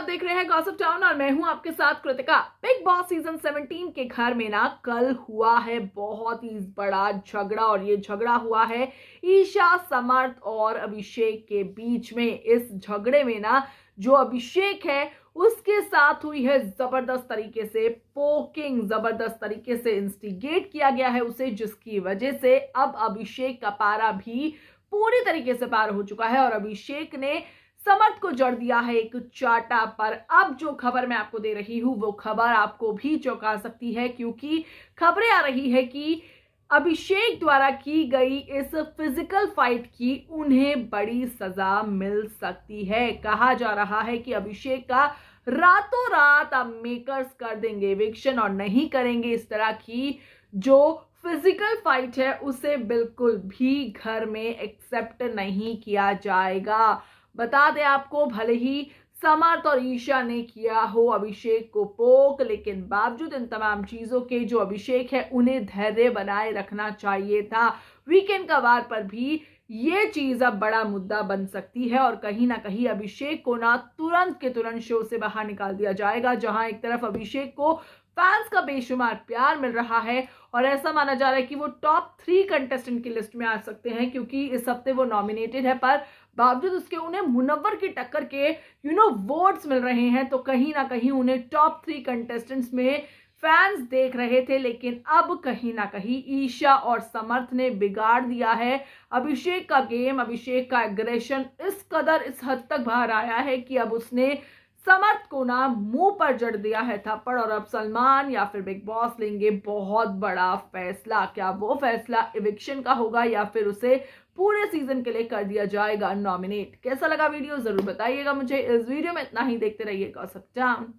आप देख रहे हैं गॉसिप टाउन और मैं हूं आपके साथ कृतिका बिग बॉस सीजन 17 के घर में ना कल हुआ है बहुत ही बड़ा झगड़ा और ये झगड़ा हुआ है ईशा समर्थ और अभिषेक के बीच में इस झगड़े में ना जो अभिषेक है उसके साथ हुई है जबरदस्त तरीके से पोकिंग जबरदस्त तरीके से इंस्टिगेट किया गया है उसे जिसकी वजह से अब अभिषेक का पारा भी पूरी तरीके से पार हो चुका है और अभिषेक ने समर्थ को जड़ दिया है एक चाटा पर अब जो खबर मैं आपको दे रही हूं वो खबर आपको भी चौंका सकती है क्योंकि खबरें आ रही है कि अभिषेक द्वारा की गई इस फिजिकल फाइट की उन्हें बड़ी सजा मिल सकती है कहा जा रहा है कि अभिषेक का रातों रात अब मेकर्स कर देंगे विक्षण और नहीं करेंगे इस तरह की जो फिजिकल फाइट है उसे बिल्कुल भी घर में एक्सेप्ट नहीं किया जाएगा बता दें आपको भले ही समर्थ और ईशा ने किया हो अभिषेक को पोक लेकिन बावजूद इन तमाम चीज़ों के जो अभिषेक है उन्हें धैर्य बनाए रखना चाहिए था वीकेंड का वार पर भी ये चीज़ अब बड़ा मुद्दा बन सकती है और कहीं ना कहीं अभिषेक को ना तुरंत के तुरंत शो से बाहर निकाल दिया जाएगा जहां एक तरफ अभिषेक को फैंस का बेशुमार प्यार मिल रहा है और ऐसा माना जा रहा है कि वो टॉप थ्री कंटेस्टेंट की लिस्ट में आ सकते हैं क्योंकि इस हफ्ते वो नॉमिनेटेड है पर बावजूद उसके उन्हें मुनवर की टक्कर के यू नो वोट्स मिल रहे हैं तो कहीं ना कहीं उन्हें टॉप थ्री कंटेस्टेंट्स में फैंस देख रहे थे लेकिन अब कहीं ना कहीं ईशा और समर्थ ने बिगाड़ दिया है अभिषेक का गेम अभिषेक का एग्रेशन इस कदर इस हद तक बाहर आया है कि अब उसने समर्थ को ना मुंह पर जड़ दिया है थप्पड़ और अब सलमान या फिर बिग बॉस लेंगे बहुत बड़ा फैसला क्या वो फैसला इविक्शन का होगा या फिर उसे पूरे सीजन के लिए कर दिया जाएगा नॉमिनेट कैसा लगा वीडियो जरूर बताइएगा मुझे इस वीडियो में इतना ही देखते रहिएगा सब